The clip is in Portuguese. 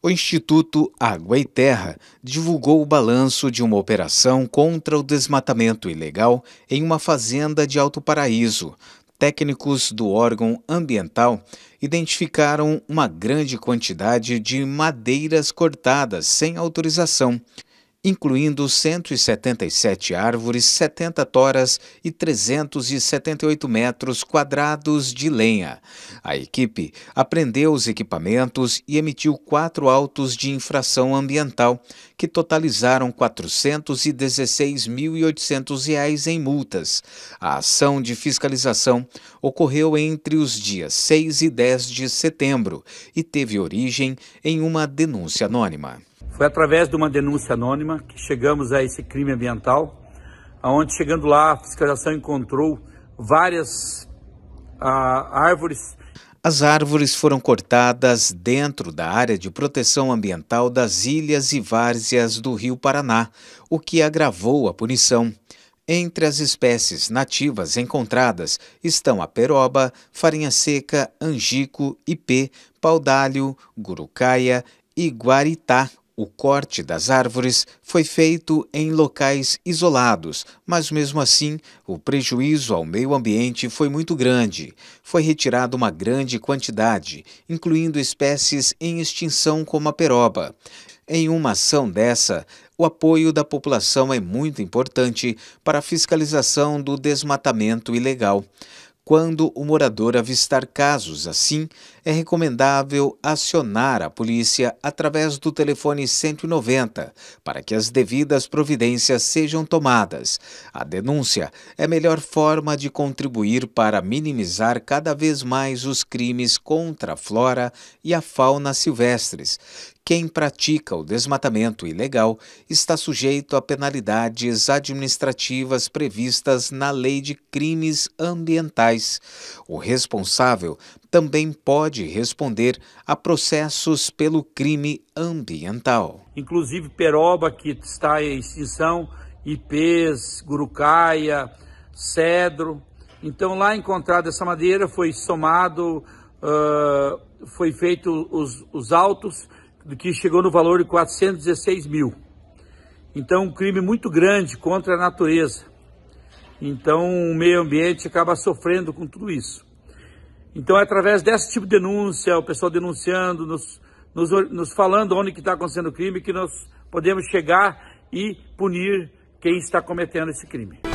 O Instituto Água e Terra divulgou o balanço de uma operação contra o desmatamento ilegal em uma fazenda de Alto Paraíso. Técnicos do órgão ambiental identificaram uma grande quantidade de madeiras cortadas sem autorização, incluindo 177 árvores, 70 toras e 378 metros quadrados de lenha. A equipe apreendeu os equipamentos e emitiu quatro autos de infração ambiental, que totalizaram R$ 416.800 em multas. A ação de fiscalização ocorreu entre os dias 6 e 10 de setembro e teve origem em uma denúncia anônima. Foi através de uma denúncia anônima que chegamos a esse crime ambiental, onde chegando lá a fiscalização encontrou várias ah, árvores as árvores foram cortadas dentro da área de proteção ambiental das ilhas e várzeas do Rio Paraná, o que agravou a punição. Entre as espécies nativas encontradas estão a peroba, farinha seca, angico, ipê, paudalho, gurucaia e guaritá. O corte das árvores foi feito em locais isolados, mas mesmo assim o prejuízo ao meio ambiente foi muito grande. Foi retirada uma grande quantidade, incluindo espécies em extinção como a peroba. Em uma ação dessa, o apoio da população é muito importante para a fiscalização do desmatamento ilegal. Quando o morador avistar casos assim, é recomendável acionar a polícia através do telefone 190 para que as devidas providências sejam tomadas. A denúncia é a melhor forma de contribuir para minimizar cada vez mais os crimes contra a flora e a fauna silvestres, quem pratica o desmatamento ilegal está sujeito a penalidades administrativas previstas na Lei de Crimes Ambientais o responsável também pode responder a processos pelo crime ambiental. Inclusive Peroba, que está em extinção, Ipês, Gurucaia, Cedro. Então, lá encontrada essa madeira, foi somado, uh, foi feito os, os autos, que chegou no valor de 416 mil. Então, um crime muito grande contra a natureza. Então, o meio ambiente acaba sofrendo com tudo isso. Então, é através desse tipo de denúncia, o pessoal denunciando, nos, nos, nos falando onde que está acontecendo o crime, que nós podemos chegar e punir quem está cometendo esse crime.